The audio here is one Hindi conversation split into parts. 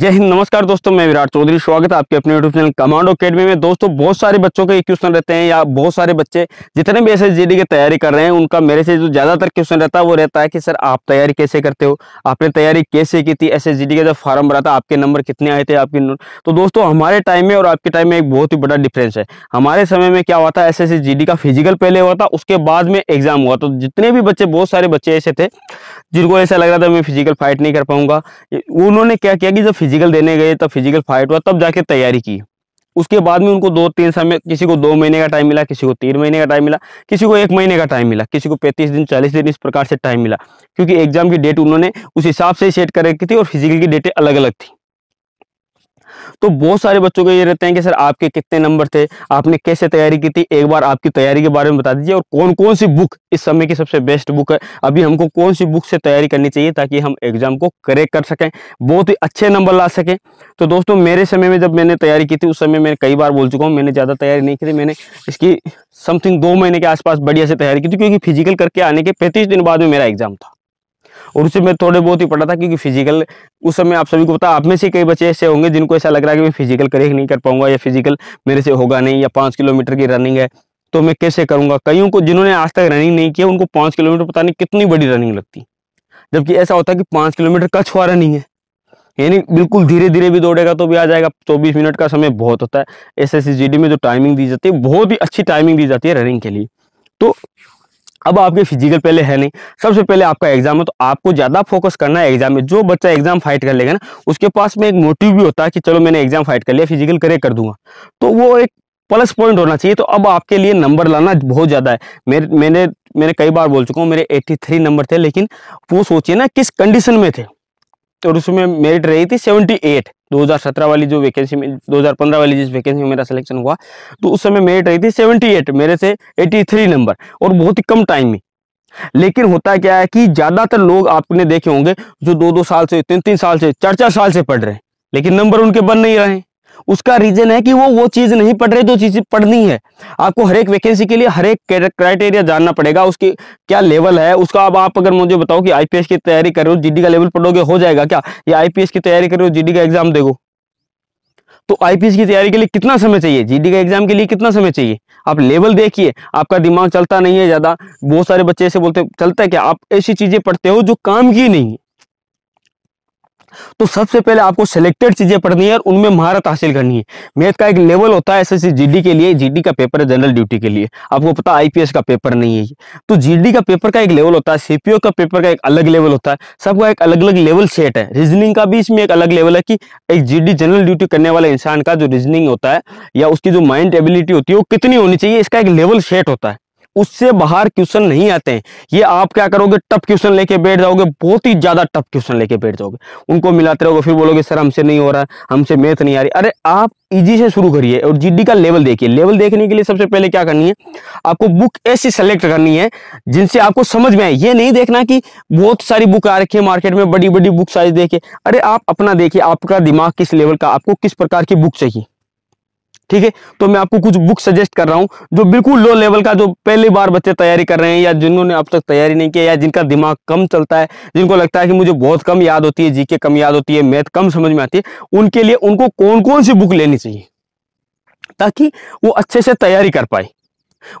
जय हिंद नमस्कार दोस्तों मैं विराट चौधरी स्वागत है आपके अपने यूट्यूब चैनल कमांडो अकेडमी में दोस्तों बहुत सारे बच्चों के क्वेश्चन रहते हैं या बहुत सारे बच्चे जितने भी एस की तैयारी कर रहे हैं उनका मेरे से जो ज्यादातर क्वेश्चन रहता है वो रहता है कि सर आप तैयारी कैसे करते हो आपने तैयारी कैसे की थी एस एस का जब फॉर्म भरा था आपके नंबर कितने आए थे आपके तो दोस्तों हमारे टाइम में और आपके टाइम में एक बहुत ही बड़ा डिफरेंस है हमारे समय में क्या हुआ था एस का फिजिकल पहले हुआ था उसके बाद में एग्जाम हुआ तो जितने भी बच्चे बहुत सारे बच्चे ऐसे थे जिनको ऐसा लग रहा था मैं फिजिकल फाइट नहीं कर पाऊंगा उन्होंने क्या किया कि जब फिजिकल देने गए तब फिजिकल फाइट हुआ तब जाके तैयारी की उसके बाद में उनको दो तीन समय किसी को दो महीने का टाइम मिला किसी को तीन महीने का टाइम मिला किसी को एक महीने का टाइम मिला किसी को पैंतीस दिन चालीस दिन इस प्रकार से टाइम मिला क्योंकि एग्जाम की डेट उन्होंने उस हिसाब से सेट कर रखी थी और फिजिकल की डेटें अलग अलग थी तो बहुत सारे बच्चों को ये रहते हैं कि सर आपके कितने नंबर थे आपने कैसे तैयारी की थी एक बार आपकी तैयारी के बारे में बता दीजिए और कौन कौन सी बुक इस समय की सबसे बेस्ट बुक है अभी हमको कौन सी बुक से तैयारी करनी चाहिए ताकि हम एग्जाम को करेक्ट कर सकें बहुत ही अच्छे नंबर ला सकें तो दोस्तों मेरे समय में जब मैंने तैयारी की थी उस समय मैंने कई बार बोल चुका हूँ मैंने ज़्यादा तैयारी नहीं की थी मैंने इसकी समथिंग दो महीने के आसपास बढ़िया से तैयारी की थी क्योंकि फिजिकल करके आने के पैंतीस दिन बाद में मेरा एग्जाम था और उसी में थोड़े बहुत ही पढ़ा था क्योंकि फिजिकल उस समय आप सभी को पता आप में से कई बच्चे ऐसे होंगे जिनको ऐसा लग रहा है कि मैं फिजिकल करेक्ट नहीं कर पाऊंगा या फिजिकल मेरे से होगा नहीं या पाँच किलोमीटर की रनिंग है तो मैं कैसे करूंगा कईयों को जिन्होंने आज तक रनिंग नहीं किया उनको पाँच किलोमीटर पता नहीं कितनी बड़ी रनिंग लगती जबकि ऐसा होता है कि पाँच किलोमीटर का छुआ रनिंग है यानी बिल्कुल धीरे धीरे भी दौड़ेगा तो भी आ जाएगा चौबीस तो मिनट का समय बहुत होता है एस एस में जो टाइमिंग दी जाती है बहुत ही अच्छी टाइमिंग दी जाती है रनिंग के लिए तो अब आपके फिजिकल पहले है नहीं सबसे पहले आपका एग्जाम है तो आपको ज़्यादा फोकस करना है एग्जाम में जो बच्चा एग्जाम फाइट कर लेगा ना उसके पास में एक मोटिव भी होता है कि चलो मैंने एग्जाम फाइट कर लिया फिजिकल करे कर दूंगा तो वो एक प्लस पॉइंट होना चाहिए तो अब आपके लिए नंबर लाना बहुत ज़्यादा है मेरे मैंने मैंने कई बार बोल चुका हूँ मेरे 83 नंबर थे लेकिन वो सोचिए ना किस कंडीशन में थे और उसमें मेरिट रही थी 78 2017 वाली जो वैकेंसी में 2015 वाली जिस वैकेंसी में मेरा सिलेक्शन हुआ तो उस समय मेरिट रही थी 78 मेरे से 83 नंबर और बहुत ही कम टाइम में लेकिन होता क्या है कि ज़्यादातर लोग आपने देखे होंगे जो दो दो साल से तीन तीन साल से चार चार साल से पढ़ रहे हैं लेकिन नंबर उनके बन नहीं रहे उसका रीजन है कि वो वो चीज नहीं पढ़ रही जो तो चीज पढ़नी है आपको हर एक वैकेंसी के लिए हर एक क्राइटेरिया जानना पड़ेगा उसकी क्या लेवल है उसका अब आप अगर मुझे बताओ कि आईपीएस की तैयारी कर रहे हो जीडी का लेवल पढ़ोगे हो जाएगा क्या या आईपीएस की तैयारी कर रहे हो जीडी का एग्जाम देगो तो आईपीएस की तैयारी के लिए कितना समय चाहिए जीडी का एग्जाम के लिए कितना समय चाहिए आप लेवल देखिए आपका दिमाग चलता नहीं है ज्यादा बहुत सारे बच्चे ऐसे बोलते चलता है क्या आप ऐसी चीजें पढ़ते हो जो काम की नहीं है तो सबसे पहले आपको सिलेक्टेड चीजें पढ़नी है और उनमें महारत हासिल करनी है मैथ का एक लेवल होता है एसएससी जीडी के लिए जीडी का पेपर है जनरल ड्यूटी के लिए आपको पता आईपीएस का पेपर नहीं है तो जीडी का पेपर का एक लेवल होता है सीपीओ का पेपर का एक अलग लेवल होता है सबका एक अलग अलग लेवल सेट है रीजनिंग का भी इसमें एक अलग लेवल है कि एक जीडी जनरल ड्यूटी करने वाले इंसान का जो रीजनिंग होता है या उसकी जो माइंड एबिलिटी होती है वो कितनी होनी चाहिए इसका एक लेवल सेट होता है उससे बाहर क्वेश्चन नहीं आते हैं ये आप क्या करोगे टफ क्वेश्चन लेके बैठ जाओगे बहुत ही ज्यादा टफ क्वेश्चन लेके बैठ जाओगे उनको मिलाते रहोगे फिर बोलोगे सर हमसे नहीं हो रहा हमसे मैथ नहीं आ रही अरे आप इजी से शुरू करिए और जीडी का लेवल देखिए लेवल देखने के लिए सबसे पहले क्या करनी है आपको बुक ऐसी सेलेक्ट करनी है जिनसे आपको समझ में आए ये नहीं देखना कि बहुत सारी बुक आ रखी है मार्केट में बड़ी बड़ी बुक साइज देखे अरे आप अपना देखिए आपका दिमाग किस लेवल का आपको किस प्रकार की बुक चाहिए ठीक है तो मैं आपको कुछ बुक सजेस्ट कर रहा हूँ जो बिल्कुल लो लेवल का जो पहली बार बच्चे तैयारी कर रहे हैं या जिन्होंने अब तक तैयारी नहीं किया या जिनका दिमाग कम चलता है जिनको लगता है कि मुझे बहुत कम याद होती है जीके कम याद होती है मैथ कम समझ में आती है उनके लिए उनको कौन कौन सी बुक लेनी चाहिए ताकि वो अच्छे से तैयारी कर पाए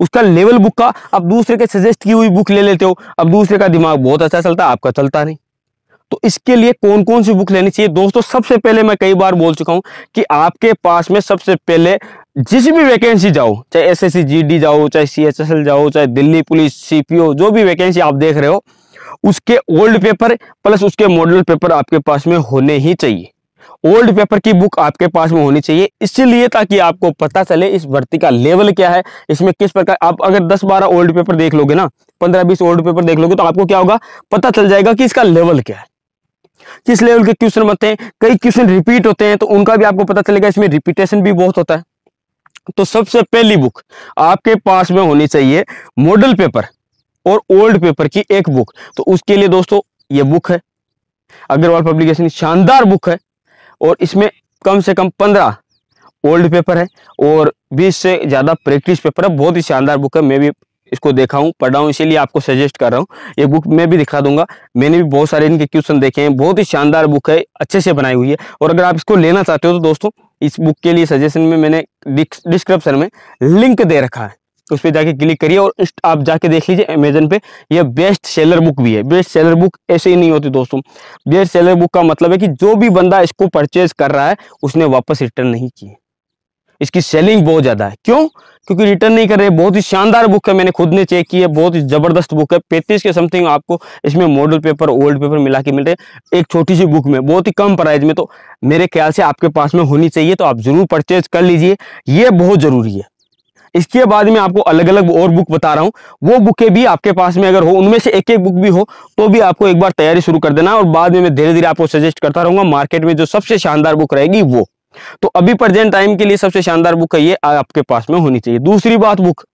उसका लेवल बुक का अब दूसरे के सजेस्ट की हुई बुक ले लेते हो अब दूसरे का दिमाग बहुत अच्छा चलता है आपका चलता नहीं तो इसके लिए कौन कौन सी बुक लेनी चाहिए दोस्तों सबसे पहले मैं कई बार बोल चुका हूं कि आपके पास में सबसे पहले जिस भी वैकेंसी जाओ चाहे एस एस जाओ चाहे सी जाओ चाहे दिल्ली पुलिस सीपीओ जो भी वैकेंसी आप देख रहे हो उसके ओल्ड पेपर प्लस उसके मॉडल पेपर आपके पास में होने ही चाहिए ओल्ड पेपर की बुक आपके पास में होनी चाहिए इसलिए ताकि आपको पता चले इस भर्ती का लेवल क्या है इसमें किस प्रकार आप अगर 10-12 ओल्ड पेपर देख लोगे ना 15-20 ओल्ड पेपर देख लोगे तो आपको क्या होगा पता चल जाएगा कि इसका लेवल क्या है किस लेवल के क्वेश्चन बनते हैं कई क्वेश्चन रिपीट होते हैं तो उनका भी आपको पता चलेगा इसमें रिपीटेशन भी बहुत होता है तो सबसे पहली बुक आपके पास में होनी चाहिए मॉडल पेपर और ओल्ड पेपर की एक बुक तो उसके लिए दोस्तों ये बुक है अग्रवाल पब्लिकेशन शानदार बुक है और इसमें कम से कम पंद्रह ओल्ड पेपर है और बीस से ज़्यादा प्रैक्टिस पेपर है बहुत ही शानदार बुक है मैं भी इसको देखा हूँ पढ़ा हूँ इसीलिए आपको सजेस्ट कर रहा हूँ ये बुक मैं भी दिखा दूंगा मैंने भी बहुत सारे इनके क्वेश्चन देखे हैं बहुत ही शानदार बुक है अच्छे से बनाई हुई है और अगर आप इसको लेना चाहते हो तो दोस्तों इस बुक के लिए सजेशन में मैंने डिस्क्रिप्शन में लिंक दे रखा है तो उस पर जाके क्लिक करिए और आप जाके देख लीजिए अमेजन पे यह बेस्ट सेलर बुक भी है बेस्ट सेलर बुक ऐसे ही नहीं होती दोस्तों बेस्ट सेलर बुक का मतलब है कि जो भी बंदा इसको परचेज कर रहा है उसने वापस रिटर्न नहीं किए इसकी सेलिंग बहुत ज़्यादा है क्यों क्योंकि रिटर्न नहीं कर रहे बहुत ही शानदार बुक है मैंने खुद ने चेक की है बहुत ही ज़बरदस्त बुक है पैंतीस के समथिंग आपको इसमें मॉडल पेपर ओल्ड पेपर मिला के मिल रहे एक छोटी सी बुक में बहुत ही कम प्राइस में तो मेरे ख्याल से आपके पास में होनी चाहिए तो आप ज़रूर परचेज कर लीजिए ये बहुत ज़रूरी है इसके बाद में आपको अलग अलग और बुक बता रहा हूँ वो बुकें भी आपके पास में अगर हो उनमें से एक एक बुक भी हो तो भी आपको एक बार तैयारी शुरू कर देना और बाद में मैं धीरे धीरे आपको सजेस्ट करता रहूंगा मार्केट में जो सबसे शानदार बुक रहेगी वो तो अभी प्रेजेंट टाइम के लिए सबसे शानदार बुक है ये आपके पास में होनी चाहिए दूसरी बात बुक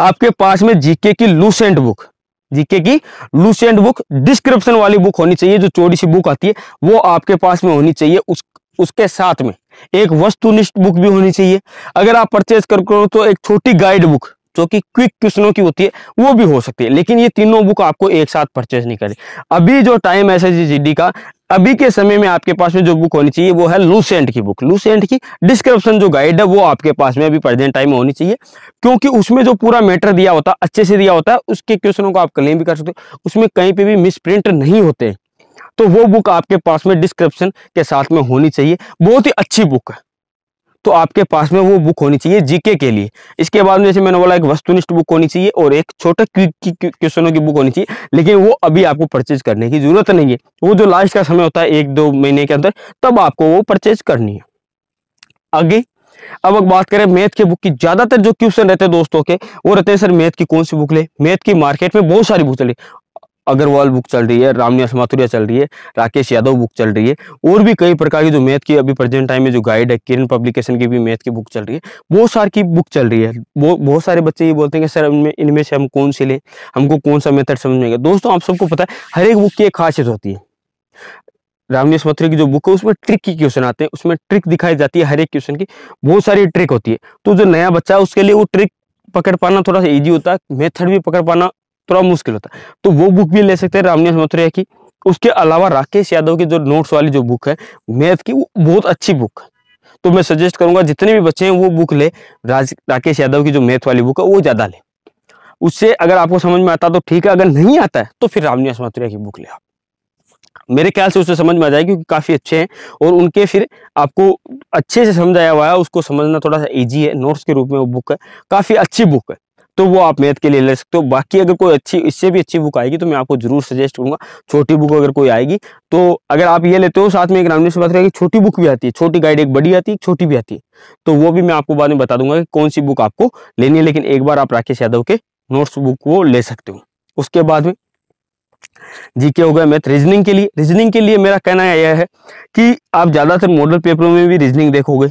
आपके पास में जीके की लूसेंट बुक जीके की लूसेंट बुक डिस्क्रिप्शन वाली बुक होनी चाहिए जो चोरी सी बुक आती है वो आपके पास में होनी चाहिए उस उसके साथ में एक वस्तुनिष्ठ बुक भी होनी चाहिए अगर आप परचेज कर करो तो एक छोटी गाइड बुक जो कि क्विक क्वेश्चनों की होती है वो भी हो सकती है लेकिन ये तीनों बुक आपको एक साथ परचेज नहीं करें अभी जो टाइम एस एस का अभी के समय में आपके पास में जो बुक होनी चाहिए वो है लूसेंट की बुक लूसेंट की डिस्क्रिप्शन जो गाइड है वो आपके पास में अभी प्रेजेंट टाइम में होनी चाहिए क्योंकि उसमें जो पूरा मैटर दिया होता है अच्छे से दिया होता है उसके क्वेश्चनों को आप क्लेम भी कर सकते हो उसमें कहीं पे भी मिसप्रिंट नहीं होते तो वो बुक आपके पास में डिस्क्रिप्शन के साथ में होनी चाहिए बहुत ही अच्छी बुक है तो आपके पास में वो बुक होनी चाहिए जीके के लिए इसके बाद में जैसे मैंने बोला एक वस्तुनिष्ठ बुक होनी चाहिए और एक छोटे क्वेश्चनों की बुक होनी चाहिए लेकिन वो अभी आपको परचेज करने की जरूरत नहीं है वो जो लास्ट का समय होता है एक दो महीने के अंदर तब आपको वो परचेज करनी है आगे अब अब बात करें मैथ के बुक की ज्यादातर जो क्वेश्चन रहते हैं दोस्तों के वो रहते हैं सर मैथ की कौन सी बुक ले मैथ की मार्केट में बहुत सारी बुक चली अग्रवाल बुक चल रही है रामनिवास माथुरिया चल रही है राकेश यादव बुक चल रही है और भी कई प्रकार की जो मैथ की अभी प्रेजेंट टाइम में जो गाइड है किरण पब्लिकेशन की भी मैथ की बुक चल रही है बहुत सारी की बुक चल रही है बहुत सारे बच्चे ये बोलते हैं कि सर इनमें इनमें से हम कौन से लें हमको कौन सा मेथड समझ में आएगा दोस्तों आप सबको पता है हर एक बुक की एक खासियत होती है रामनिवास माथुरी की जो बुक है उसमें ट्रिक की क्वेश्चन आते हैं उसमें ट्रिक दिखाई जाती है हर एक क्वेश्चन की बहुत सारी ट्रिक होती है तो जो नया बच्चा है उसके लिए वो ट्रिक पकड़ पाना थोड़ा सा ईजी होता है मेथड भी पकड़ पाना थोड़ा मुश्किल होता है तो वो बुक भी ले सकते हैं रामनिवास मथुरिया की उसके अलावा राकेश यादव की जो नोट्स वाली जो बुक है मैथ की वो बहुत अच्छी बुक है तो मैं सजेस्ट करूंगा जितने भी बच्चे हैं वो बुक ले राकेश यादव की जो मैथ वाली बुक है वो ज़्यादा ले उससे अगर आपको समझ में आता तो ठीक है अगर नहीं आता है तो फिर रामनिवास मथुरिया की बुक ले आप मेरे ख्याल से उससे समझ में आ जाएगी क्योंकि काफ़ी अच्छे हैं और उनके फिर आपको अच्छे से समझाया हुआ है उसको समझना थोड़ा सा ईजी है नोट्स के रूप में वो बुक है काफ़ी अच्छी बुक है तो वो आप मैथ के लिए ले सकते हो बाकी अगर कोई अच्छी इससे भी अच्छी बुक आएगी तो मैं आपको जरूर सजेस्ट करूंगा छोटी बुक अगर कोई आएगी तो अगर आप ये लेते हो साथ में एक रामदेव से बात करेंगे छोटी बुक भी आती है छोटी गाइड एक बड़ी आती है छोटी भी आती है तो वो भी मैं आपको बाद में बता दूंगा कि कौन सी बुक आपको लेनी है लेकिन एक बार आप राकेश यादव के नोट्स बुक को ले सकते हो उसके बाद में जीके हो गया मैथ रीजनिंग के लिए रीजनिंग के लिए मेरा कहना यह है कि आप ज्यादातर मॉडल पेपरों में भी रीजनिंग देखोगे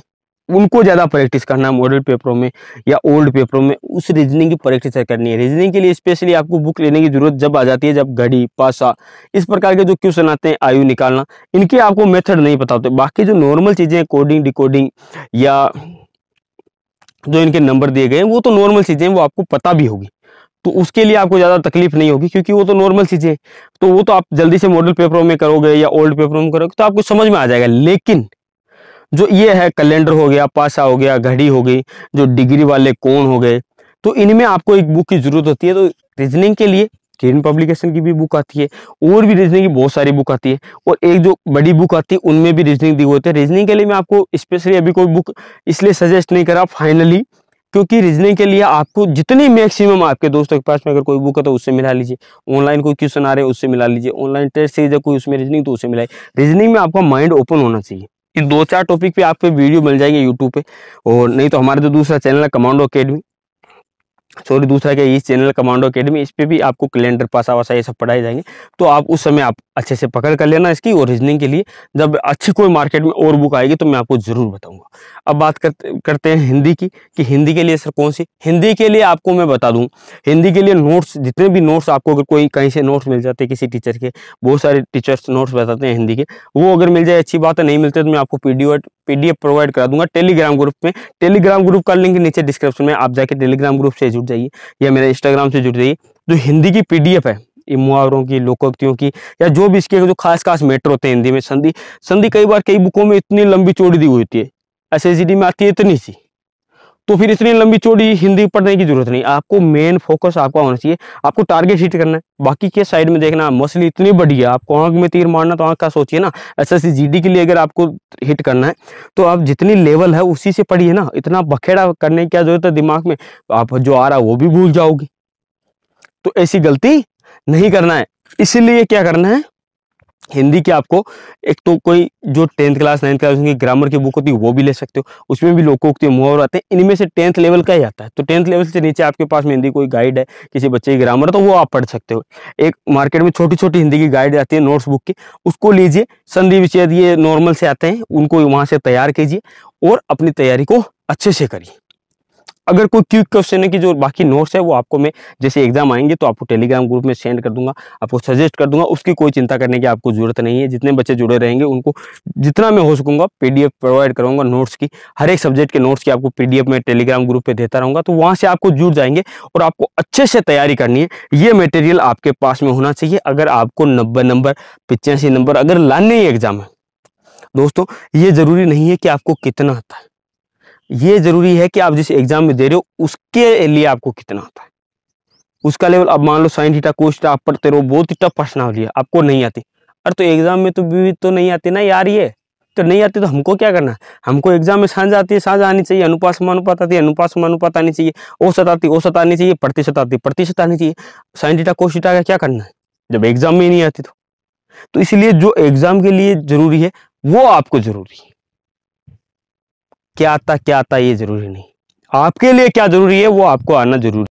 उनको ज़्यादा प्रैक्टिस करना है मॉडल पेपरों में या ओल्ड पेपरों में उस रीजनिंग की प्रैक्टिस करनी है रीजनिंग के लिए स्पेशली आपको बुक लेने की जरूरत जब आ जाती है जब घड़ी पासा इस प्रकार के जो क्वेश्चन आते हैं आयु निकालना इनके आपको मेथड नहीं पता होते बाकी जो नॉर्मल चीज़ें कोडिंग डिकोडिंग या जो इनके नंबर दिए गए हैं वो तो नॉर्मल चीज़ें हैं वो आपको पता भी होगी तो उसके लिए आपको ज़्यादा तकलीफ नहीं होगी क्योंकि वो तो नॉर्मल चीज़ें हैं तो वो तो आप जल्दी से मॉडल पेपरों में करोगे या ओल्ड पेपरों में करोगे तो आपको समझ में आ जाएगा लेकिन जो ये है कैलेंडर हो गया पासा हो गया घड़ी हो गई जो डिग्री वाले कोण हो गए तो इनमें आपको एक बुक की जरूरत होती है तो रीजनिंग के लिए किरण पब्लिकेशन की भी बुक आती है और भी रीजनिंग की बहुत सारी बुक आती है और एक जो बड़ी बुक आती है उनमें भी रीजनिंग दी होती है रीजनिंग के लिए मैं आपको स्पेशली अभी कोई बुक इसलिए सजेस्ट नहीं करा फाइनली क्योंकि रीजनिंग के लिए आपको जितनी मैक्सिमम आपके दोस्तों के पास में अगर कोई बुक है तो उससे मिला लीजिए ऑनलाइन कोई क्वेश्चन आ रहे हैं उससे मिला लीजिए ऑनलाइन टेस्ट सीरीज है कोई उसमें रीजनिंग तो उससे मिलाई रीजनिंग में आपका माइंड ओपन होना चाहिए इन दो चार टॉपिक पे आपको वीडियो मिल जाएंगे यूट्यूब पे और नहीं तो हमारे जो दूसरा चैनल है कमांडो अकेडमी सॉरी दूसरा क्या इस चैनल कमांडो अकेडमी इस पर भी आपको कैलेंडर पासा वासा ये सब पढ़ाए जाएंगे तो आप उस समय आप अच्छे से पकड़ कर लेना इसकी और रीजनिंग के लिए जब अच्छी कोई मार्केट में और बुक आएगी तो मैं आपको ज़रूर बताऊंगा अब बात करते करते हैं हिंदी की कि हिंदी के लिए सर कौन सी हिंदी के लिए आपको मैं बता दूँ हिंदी के लिए नोट्स जितने भी नोट्स आपको अगर कोई कहीं से नोट्स मिल जाते किसी टीचर के बहुत सारे टीचर्स नोट्स बताते हैं हिंदी के वो अगर मिल जाए अच्छी बात है नहीं मिलते तो मैं आपको पी पीडीएफ प्रोवाइड करा दूंगा टेलीग्राम ग्रुप में टेलीग्राम ग्रुप का लिंक नीचे डिस्क्रिप्शन में आप जाके टेलीग्राम ग्रुप से जुड़ जाइए या मेरे इंस्टाग्राम से जुड़ जाइए जो हिंदी की पीडीएफ है ये मुहावरों की लोकोक्तियों की या जो भी इसके जो खास खास मैटर होते हैं हिंदी में संधि संधि कई बार कई बुकों में इतनी लंबी चोड़ी दी हुई होती है एस में आती है इतनी सी तो फिर इतनी लंबी चौड़ी हिंदी पढ़ने की जरूरत नहीं आपको मेन फोकस आपका होना चाहिए आपको टारगेट हिट करना है बाकी के साइड में देखना मसली इतनी बड़ी है आपको आंख में तीर मारना तो आंख का सोचिए ना एस एस के लिए अगर आपको हिट करना है तो आप जितनी लेवल है उसी से पढ़िए ना इतना बखेड़ा करने की क्या जरूरत है दिमाग में आप जो आ रहा है वो भी भूल जाओगे तो ऐसी गलती नहीं करना है इसीलिए क्या करना है हिंदी की आपको एक तो कोई जो टेंथ क्लास नाइन्थ क्लास उनकी ग्रामर की बुक होती है वो भी ले सकते हो उसमें भी लोकोक्ति मुहावर आते हैं इनमें से टेंथ लेवल का ही आता है तो टेंथ लेवल से नीचे आपके पास में हिंदी कोई गाइड है किसी बच्चे की ग्रामर तो वो आप पढ़ सकते हो एक मार्केट में छोटी छोटी हिंदी की गाइड आती है नोट्स बुक की उसको लीजिए संधि विषय ये नॉर्मल से आते हैं उनको वहाँ से तैयार कीजिए और अपनी तैयारी को अच्छे से करिए अगर कोई क्विक क्वेश्चन है कि जो बाकी नोट्स है वो आपको मैं जैसे एग्जाम आएंगे तो आपको टेलीग्राम ग्रुप में सेंड कर दूंगा आपको सजेस्ट कर दूंगा उसकी कोई चिंता करने की आपको जरूरत नहीं है जितने बच्चे जुड़े रहेंगे उनको जितना मैं हो सकूंगा पीडीएफ प्रोवाइड करूंगा नोट्स की हर एक सब्जेक्ट के नोट्स की आपको पीडीएफ में टेलीग्राम ग्रुप पर देता रहूंगा तो वहाँ से आपको जुड़ जाएंगे और आपको अच्छे से तैयारी करनी है ये मटेरियल आपके पास में होना चाहिए अगर आपको नब्बे नंबर पिचासी नंबर अगर लाने एग्जाम है दोस्तों ये जरूरी नहीं है कि आपको कितना आता है ये जरूरी है कि आप जिस एग्जाम में दे रहे हो उसके लिए आपको कितना आता है उसका लेवल अब मान लो साइन डीटा कोस आप पढ़ते रहो बहुत ही टफ प्रश्न है आपको नहीं आती अरे तो एग्जाम में तो भी तो नहीं आती ना यार ये तो नहीं आती तो हमको क्या करना है हमको एग्जाम में सांझ आती है सांझ आनी चाहिए अनुपात समानुपात आती है अनुपात समानुपात आनी चाहिए औसत आती औसत आनी चाहिए प्रतिशत आती प्रतिशत आनी चाहिए साइन डीटा कोश डीटा का क्या करना है जब एग्जाम में ही नहीं आती तो, तो इसलिए जो एग्जाम के लिए जरूरी है वो आपको जरूरी है क्या आता क्या आता ये ज़रूरी नहीं आपके लिए क्या ज़रूरी है वो आपको आना ज़रूरी